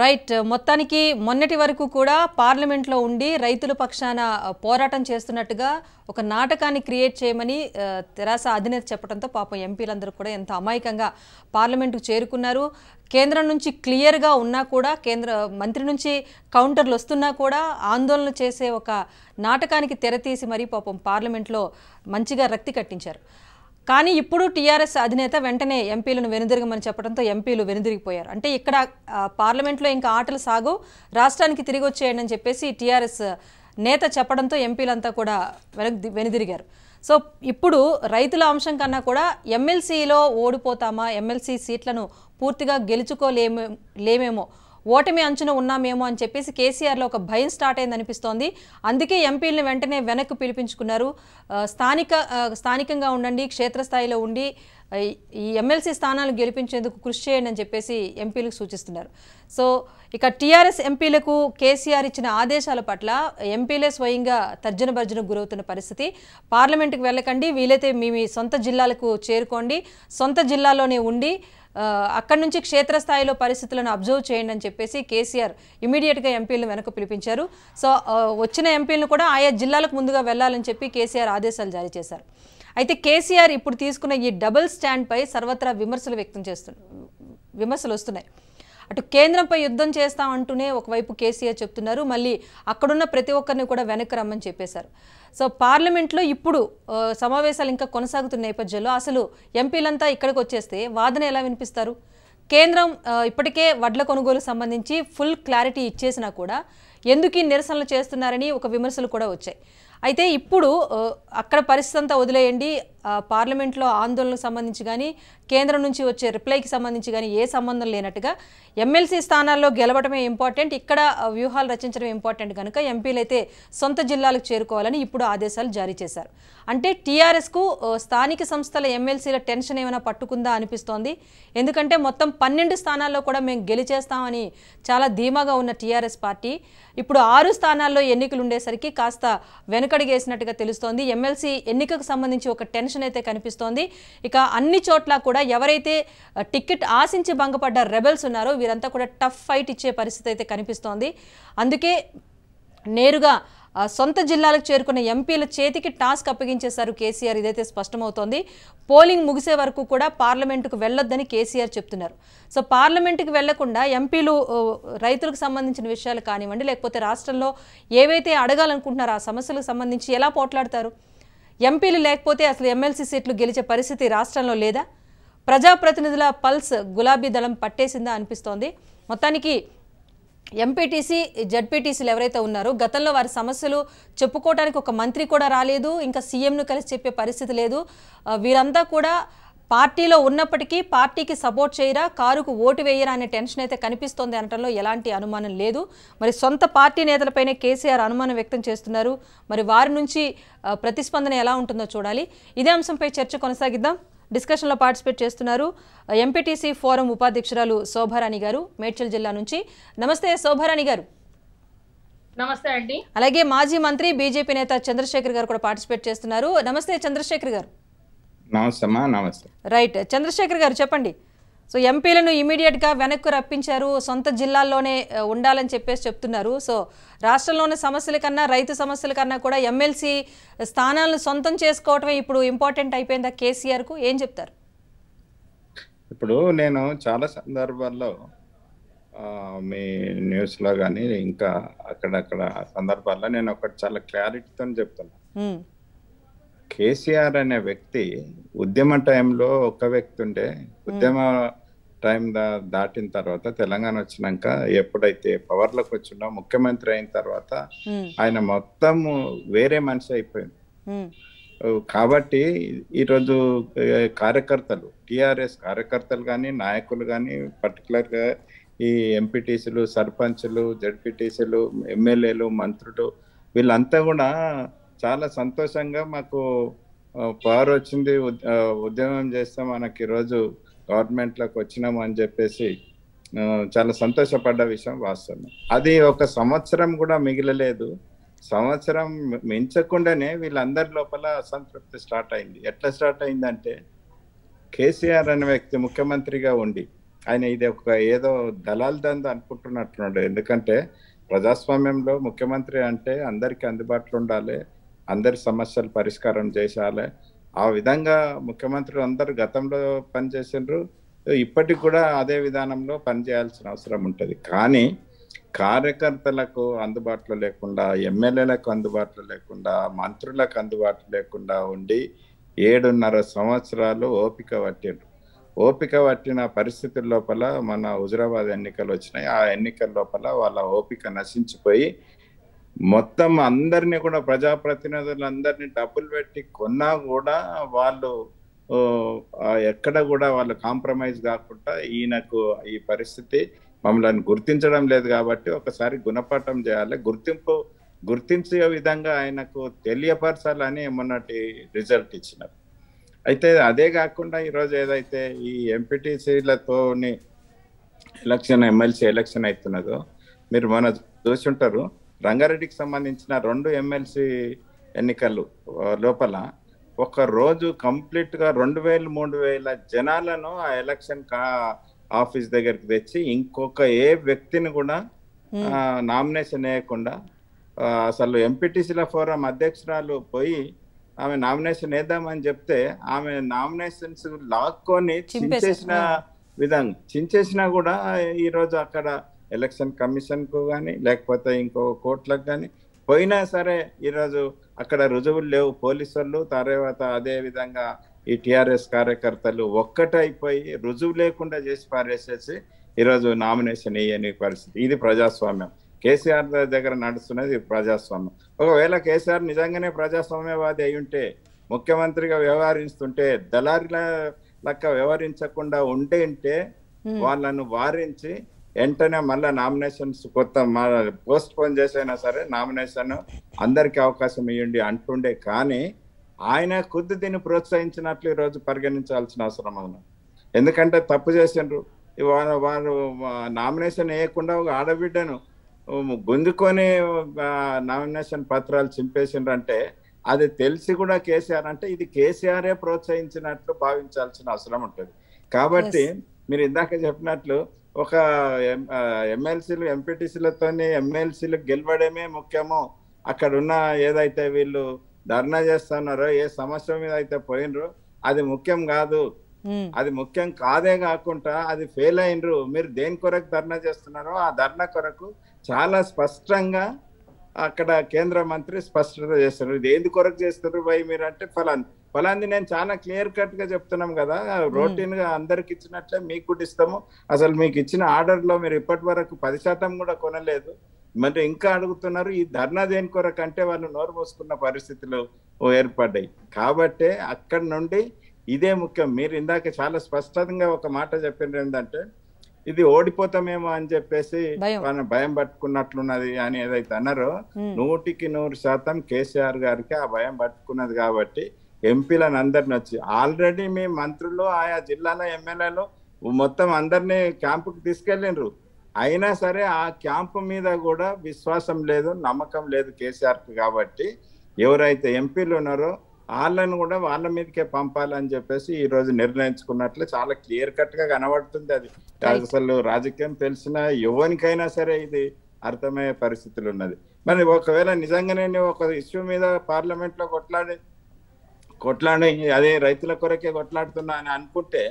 Right మొత్తానికి మొన్నటి వరకు కూడా పార్లమెంట్లో ఉండి రైతుల పక్షాన పోరాటం చేస్తున్నట్టుగా ఒక నాటకాన్ని క్రియేట్ చేయమని తెరాస అధినేత చెప్పడంతో పాపం ఎంపీలందరూ కూడా ఎంత అమాయకంగా పార్లమెంటుకు చేరుకున్నారు కేంద్రం నుంచి క్లియర్గా ఉన్నా కూడా కేంద్ర మంత్రి నుంచి కౌంటర్లు వస్తున్నా కూడా ఆందోళన చేసే ఒక నాటకానికి తెరతీసి మరీ పాపం పార్లమెంట్లో మంచిగా రక్తి కట్టించారు కానీ ఇప్పుడు టీఆర్ఎస్ అధినేత వెంటనే ఎంపీలను వెనుదిరగమని చెప్పడంతో ఎంపీలు వెనుదిరిగిపోయారు అంటే ఇక్కడ పార్లమెంట్లో ఇంకా ఆటలు సాగు రాష్ట్రానికి తిరిగి వచ్చేయండి అని చెప్పేసి టీఆర్ఎస్ నేత చెప్పడంతో ఎంపీలంతా కూడా వెనుదిరిగారు సో ఇప్పుడు రైతుల అంశం కన్నా కూడా ఎమ్మెల్సీలో ఓడిపోతామా ఎమ్మెల్సీ సీట్లను పూర్తిగా గెలుచుకోలేమే లేమేమో ఓటమి అంచున ఉన్నామేమో అని చెప్పేసి కేసీఆర్లో ఒక భయం స్టార్ట్ అయింది అనిపిస్తోంది అందుకే ఎంపీలను వెంటనే వెనక్కి పిలిపించుకున్నారు స్థానిక స్థానికంగా ఉండండి క్షేత్రస్థాయిలో ఉండి ఈ ఎమ్మెల్సీ స్థానాలు గెలిపించేందుకు కృషి చేయండి అని చెప్పేసి ఎంపీలకు సూచిస్తున్నారు సో ఇక టీఆర్ఎస్ ఎంపీలకు కేసీఆర్ ఇచ్చిన ఆదేశాల పట్ల ఎంపీలే స్వయంగా తర్జన భర్జన గురవుతున్న పరిస్థితి పార్లమెంటుకు వెళ్ళకండి వీలైతే మీ మీ సొంత జిల్లాలకు చేరుకోండి సొంత జిల్లాలోనే ఉండి అక్కడి నుంచి క్షేత్రస్థాయిలో పరిస్థితులను అబ్జర్వ్ చేయండి అని చెప్పేసి కేసీఆర్ ఇమీడియట్గా ఎంపీలను వెనక్కు పిలిపించారు సో వచ్చిన ఎంపీలను కూడా ఆయా జిల్లాలకు ముందుగా వెళ్లాలని చెప్పి కేసీఆర్ ఆదేశాలు జారీ చేశారు అయితే కేసీఆర్ ఇప్పుడు తీసుకున్న ఈ డబుల్ స్టాండ్పై సర్వత్రా విమర్శలు వ్యక్తం చేస్తున్నారు విమర్శలు వస్తున్నాయి అటు కేంద్రంపై యుద్ధం అంటూనే ఒకవైపు కేసీఆర్ చెప్తున్నారు మళ్ళీ అక్కడున్న ప్రతి ఒక్కరిని కూడా వెనక్కి రమ్మని చెప్పేశారు సో పార్లమెంట్లో ఇప్పుడు సమావేశాలు ఇంకా కొనసాగుతున్న నేపథ్యంలో అసలు ఎంపీలంతా ఇక్కడికి వచ్చేస్తే వాదన ఎలా వినిపిస్తారు కేంద్రం ఇప్పటికే వడ్ల కొనుగోలు సంబంధించి ఫుల్ క్లారిటీ ఇచ్చేసినా కూడా ఎందుకు ఈ నిరసనలు చేస్తున్నారని ఒక విమర్శలు కూడా వచ్చాయి అయితే ఇప్పుడు అక్కడ పరిస్థితి అంతా వదిలేయండి పార్లమెంట్లో ఆందోళనకు సంబంధించి కానీ కేంద్రం నుంచి వచ్చే రిప్లైకి సంబంధించి కానీ ఏ సంబంధం లేనట్టుగా ఎమ్మెల్సీ స్థానాల్లో గెలవడమే ఇంపార్టెంట్ ఇక్కడ వ్యూహాలు రచించడం ఇంపార్టెంట్ కనుక ఎంపీలు అయితే సొంత జిల్లాలకు చేరుకోవాలని ఇప్పుడు ఆదేశాలు జారీ చేశారు అంటే టీఆర్ఎస్కు స్థానిక సంస్థల ఎమ్మెల్సీల టెన్షన్ ఏమైనా పట్టుకుందా అనిపిస్తోంది ఎందుకంటే మొత్తం పన్నెండు స్థానాల్లో కూడా మేము గెలిచేస్తామని చాలా ధీమాగా ఉన్న టీఆర్ఎస్ పార్టీ ఇప్పుడు ఆరు స్థానాల్లో ఎన్నికలు ఉండేసరికి కాస్త వెనుక వెనకడిగేసినట్టుగా తెలుస్తోంది ఎమ్మెల్సీ ఎన్నికకు సంబంధించి ఒక టెన్షన్ అయితే కనిపిస్తోంది ఇక అన్ని చోట్ల కూడా ఎవరైతే టికెట్ ఆశించి భంగపడ్డ రెబల్స్ ఉన్నారో వీరంతా కూడా టఫ్ ఫైట్ ఇచ్చే పరిస్థితి అయితే కనిపిస్తోంది అందుకే నేరుగా సొంత జిల్లాలకు చేరుకున్న ఎంపీల చేతికి టాస్క్ అప్పగించేశారు కేసీఆర్ ఇదైతే స్పష్టమవుతోంది పోలింగ్ ముగిసే వరకు కూడా పార్లమెంటుకు వెళ్ళొద్దని కేసీఆర్ చెప్తున్నారు సో పార్లమెంటుకి వెళ్లకుండా ఎంపీలు రైతులకు సంబంధించిన విషయాలు కానివ్వండి లేకపోతే రాష్ట్రంలో ఏవైతే అడగాలనుకుంటున్నారో ఆ సమస్యలకు సంబంధించి ఎలా పోట్లాడతారు ఎంపీలు లేకపోతే అసలు ఎమ్మెల్సీ సీట్లు గెలిచే పరిస్థితి రాష్ట్రంలో లేదా ప్రజాప్రతినిధుల పల్స్ గులాబీ దళం పట్టేసిందా అనిపిస్తోంది మొత్తానికి ఎంపీటీసీ జడ్పీటీసీలు ఎవరైతే ఉన్నారో గతంలో వారి సమస్యలు చెప్పుకోవడానికి ఒక మంత్రి కూడా రాలేదు ఇంకా సీఎంను కలిసి చెప్పే పరిస్థితి లేదు వీరంతా కూడా పార్టీలో ఉన్నప్పటికీ పార్టీకి సపోర్ట్ చేయరా కారుకు ఓటు వేయరా అనే టెన్షన్ అయితే కనిపిస్తోంది అనటంలో ఎలాంటి అనుమానం లేదు మరి సొంత పార్టీ నేతలపైనే కేసీఆర్ అనుమానం వ్యక్తం చేస్తున్నారు మరి వారి నుంచి ప్రతిస్పందన ఎలా ఉంటుందో చూడాలి ఇదే అంశంపై చర్చ కొనసాగిద్దాం డిస్కషన్లో పార్టిసిపేట్ చేస్తున్నారు ఎంపీటీసీ ఫోరం ఉపాధ్యక్షురాలు శోభారాణి గారు మేడ్చల్ జిల్లా నుంచి నమస్తే శోభారాణి గారు నమస్తే అండి అలాగే మాజీ మంత్రి బీజేపీ నేత చంద్రశేఖర్ గారు కూడా పార్టిసిపేట్ చేస్తున్నారు నమస్తే చంద్రశేఖర్ గారు నమస్తే నమస్తే రైట్ చంద్రశేఖర్ గారు చెప్పండి సో ఎంపీలను ఇమీడియట్గా వెనక్కు రప్పించారు సొంత జిల్లాల్లోనే ఉండాలని చెప్పేసి చెప్తున్నారు సో రాష్ట్రంలోని సమస్యల కన్నా రైతు సమస్యల కన్నా కూడా ఎమ్మెల్సీ స్థానాలను సొంతం చేసుకోవటమే ఇప్పుడు ఇంపార్టెంట్ అయిపోయిందా కేసీఆర్కు ఏం చెప్తారు ఇప్పుడు నేను చాలా సందర్భాల్లో మీ న్యూస్లో కానీ ఇంకా అక్కడక్కడ సందర్భాల్లో నేను ఒకటి చాలా క్లారిటీతో చెప్తున్నా కేసీఆర్ అనే వ్యక్తి ఉద్యమ టైంలో ఒక వ్యక్తి ఉండే ఉద్యమ టైం దాటిన తర్వాత తెలంగాణ వచ్చినాక ఎప్పుడైతే పవర్లోకి వచ్చిందో ముఖ్యమంత్రి అయిన తర్వాత ఆయన మొత్తం వేరే మనిషి అయిపోయింది కాబట్టి ఈరోజు కార్యకర్తలు టిఆర్ఎస్ కార్యకర్తలు కానీ నాయకులు కానీ పర్టికులర్గా ఈ ఎంపీటీసీలు సర్పంచ్లు జడ్పీటీసీలు ఎమ్మెల్యేలు మంత్రులు వీళ్ళంతా కూడా చాలా సంతోషంగా మాకు పవర్ వచ్చింది ఉద్యమం చేస్తే మనకి ఈరోజు గవర్నమెంట్లోకి వచ్చినాము అని చెప్పేసి చాలా సంతోషపడ్డ విషయం వాస్తవం అది ఒక సంవత్సరం కూడా మిగిలలేదు సంవత్సరం మించకుండానే వీళ్ళందరి లోపల అసంతృప్తి స్టార్ట్ అయింది ఎట్లా స్టార్ట్ అయిందంటే కేసీఆర్ అనే వ్యక్తి ముఖ్యమంత్రిగా ఉండి ఆయన ఇది ఒక ఏదో దళాల దంద అనుకుంటున్నట్టున్నాడు ఎందుకంటే ప్రజాస్వామ్యంలో ముఖ్యమంత్రి అంటే అందరికీ అందుబాటులో ఉండాలి అందరి సమస్యలు పరిష్కారం చేసేయాలి ఆ విధంగా ముఖ్యమంత్రులు అందరూ గతంలో పనిచేసినారు ఇప్పటికి కూడా అదే విధానంలో పనిచేయాల్సిన అవసరం ఉంటుంది కానీ కార్యకర్తలకు అందుబాటులో లేకుండా ఎమ్మెల్యేలకు అందుబాటులో లేకుండా మంత్రులకు అందుబాటులో లేకుండా ఉండి ఏడున్నర సంవత్సరాలు ఓపిక పట్టిండ్రు ఓపిక పట్టిన పరిస్థితుల లోపల మన హుజురాబాద్ ఎన్నికలు వచ్చినాయి ఆ ఎన్నికల లోపల వాళ్ళ ఓపిక నశించిపోయి మొత్తం అందరినీ కూడా ప్రజాప్రతినిధులందరినీ డబ్బులు పెట్టి కొన్నా కూడా వాళ్ళు ఎక్కడ కూడా వాళ్ళు కాంప్రమైజ్ కాకుండా ఈయనకు ఈ పరిస్థితి మమ్మల్ని గుర్తించడం లేదు కాబట్టి ఒకసారి గుణపాఠం చేయాలి గుర్తింపు గుర్తించే విధంగా ఆయనకు తెలియపరచాలని మొన్నటి రిజల్ట్ ఇచ్చినారు అయితే అదే కాకుండా ఈరోజు ఏదైతే ఈ ఎంపీటీసీలతో ఎలక్షన్ ఎమ్మెల్సీ ఎలక్షన్ అవుతున్నదో మీరు మన చూసుంటారు రంగారెడ్డికి సంబంధించిన రెండు ఎమ్మెల్సీ ఎన్నికలు లోపల ఒక రోజు కంప్లీట్ గా రెండు వేలు మూడు వేల జనాలను ఆ ఎలక్షన్ కా ఆఫీస్ దగ్గరికి తెచ్చి ఇంకొక ఏ వ్యక్తిని కూడా hmm. నామినేషన్ వేయకుండా అసలు ఎంపీటీసీల ఫోరం అధ్యక్షురాలు పోయి ఆమె నామినేషన్ వేద్దామని చెప్తే ఆమె నామినేషన్స్ లాక్కొని చించేసిన hmm. విధంగా చించేసినా కూడా ఈరోజు అక్కడ ఎలక్షన్ కమిషన్కు కానీ లేకపోతే ఇంకో కోర్టులకు కానీ పోయినా సరే ఈరోజు అక్కడ రుజువులు లేవు పోలీసులు తర్వాత అదేవిధంగా ఈ టిఆర్ఎస్ కార్యకర్తలు ఒక్కటైపోయి రుజువు లేకుండా చేసి పారేసేసి ఈరోజు నామినేషన్ వేయని పరిస్థితి ఇది ప్రజాస్వామ్యం కేసీఆర్ దగ్గర నడుస్తున్నది ప్రజాస్వామ్యం ఒకవేళ కేసీఆర్ నిజంగానే ప్రజాస్వామ్యవాది అయి ఉంటే ముఖ్యమంత్రిగా వ్యవహరిస్తుంటే దళారీల లెక్క వ్యవహరించకుండా ఉంటే వాళ్ళను వారించి వెంటనే మళ్ళీ నామినేషన్స్ కొత్త పోస్ట్ పోన్ చేసైనా సరే నామినేషన్ అందరికీ అవకాశం ఇవ్వండి అంటుండే కానీ ఆయన కొద్ది దీన్ని ప్రోత్సహించినట్లు ఈరోజు పరిగణించాల్సిన అవసరం అవును ఎందుకంటే తప్పు చేసిండ్రు వారు వారు నామినేషన్ వేయకుండా ఒక ఆడబిడ్డను గుంజుకొని నామినేషన్ పత్రాలు చింపేసిండ్రు అంటే అది తెలిసి కూడా కేసీఆర్ అంటే ఇది కేసీఆరే ప్రోత్సహించినట్లు భావించాల్సిన అవసరం ఉంటుంది కాబట్టి మీరు ఇందాక చెప్పినట్లు ఒక ఎమ్మెల్సీలు ఎంపీటీసీలతోని ఎమ్మెల్సీలు గెలవడమే ముఖ్యము అక్కడ ఉన్న ఏదైతే వీళ్ళు ధర్నా చేస్తున్నారో ఏ సమస్య మీద అయితే పోయినరు అది ముఖ్యం కాదు అది ముఖ్యం కాదే కాకుండా అది ఫెయిల్ అయినరు మీరు దేని కొరకు ధర్నా చేస్తున్నారో ఆ ధర్నా కొరకు చాలా స్పష్టంగా అక్కడ కేంద్ర మంత్రి స్పష్టత చేస్తున్నారు ఇది ఏంది కొరకు చేస్తున్నారు భయ్ మీరు అంటే ఫలాన్ ఫలాంది నేను చాలా క్లియర్ కట్ గా చెప్తున్నాం కదా రొటీన్ గా అందరికి ఇచ్చినట్లే మీకు కూడా ఇస్తాము అసలు మీకు ఇచ్చిన ఆర్డర్ లో మీరు ఇప్పటి వరకు పది శాతం కూడా కొనలేదు మరి ఇంకా అడుగుతున్నారు ఈ ధర్నా దేని కొరకు అంటే వాళ్ళు నోరు పోసుకున్న పరిస్థితులు ఏర్పడ్డాయి కాబట్టే అక్కడ నుండి ఇదే ముఖ్యం మీరు ఇందాక చాలా స్పష్టంగా ఒక మాట చెప్పిండ్రు ఏంటంటే ఇది ఓడిపోతామేమో అని చెప్పేసి మన భయం పట్టుకున్నట్లున్నది అని ఏదైతే అన్నారో నూటికి నూరు శాతం కేసీఆర్ గారికి ఆ భయం పట్టుకున్నది కాబట్టి ఎంపీలను అందరిని వచ్చి ఆల్రెడీ మీ మంత్రులు ఆయా జిల్లాల ఎమ్మెల్యేలు మొత్తం అందరినీ క్యాంపుకి తీసుకెళ్ళిండ్రు అయినా సరే ఆ క్యాంపు మీద కూడా విశ్వాసం లేదు నమ్మకం లేదు కేసీఆర్కి కాబట్టి ఎవరైతే ఎంపీలు ఉన్నారో వాళ్ళను కూడా వాళ్ళ మీదకే పంపాలని చెప్పేసి ఈ రోజు నిర్ణయించుకున్నట్లు చాలా క్లియర్ కట్ గా కనబడుతుంది అది అసలు రాజకీయం తెలిసిన ఎవరికైనా సరే ఇది అర్థమయ్యే పరిస్థితులు ఉన్నది మరి ఒకవేళ నిజంగానే ఒక ఇష్యూ మీద పార్లమెంట్ లో కొట్లాడి కొట్లాడి అదే రైతుల కొరకే కొట్లాడుతున్నా అని అనుకుంటే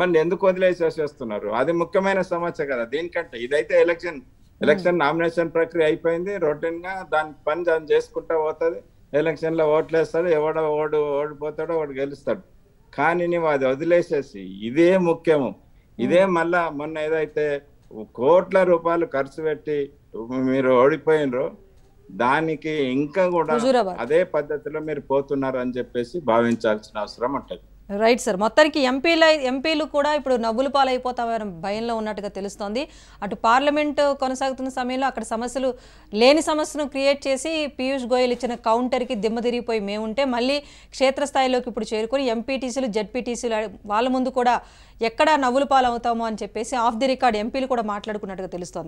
మళ్ళీ ఎందుకు వదిలేసేసి వస్తున్నారు అది ముఖ్యమైన సమస్య కదా దీనికంటే ఇదైతే ఎలక్షన్ ఎలక్షన్ నామినేషన్ ప్రక్రియ అయిపోయింది రొటీన్ గా దాని పని దాన్ని చేసుకుంటా పోతుంది ఎలక్షన్ లో ఓట్లు వేస్తాడు ఎవడో ఓడు ఓడిపోతాడో వాడు గెలుస్తాడు కానీ నువ్వు అది వదిలేసేసి ఇదే ముఖ్యము ఇదే మళ్ళా మొన్న ఏదైతే కోట్ల రూపాయలు ఖర్చు పెట్టి మీరు ఓడిపోయినరు దానికి ఇంకా కూడా అదే పద్ధతిలో మీరు పోతున్నారు అని చెప్పేసి భావించాల్సిన అవసరం ఉంటుంది రైట్ సార్ మొత్తానికి ఎంపీల ఎంపీలు కూడా ఇప్పుడు నవ్వులు పాలైపోతామని భయంలో ఉన్నట్టుగా తెలుస్తోంది అటు పార్లమెంట్ కొనసాగుతున్న సమయంలో అక్కడ సమస్యలు లేని సమస్యను క్రియేట్ చేసి పీయూష్ గోయల్ ఇచ్చిన కౌంటర్కి దిమ్మ తిరిగిపోయి మేముంటే మళ్ళీ క్షేత్రస్థాయిలోకి ఇప్పుడు చేరుకొని ఎంపీటీసీలు జడ్పీటీసీలు వాళ్ళ ముందు కూడా ఎక్కడ నవ్వులు పాలవుతామో అని చెప్పేసి ఆఫ్ ది రికార్డ్ ఎంపీలు కూడా మాట్లాడుకున్నట్టుగా తెలుస్తోంది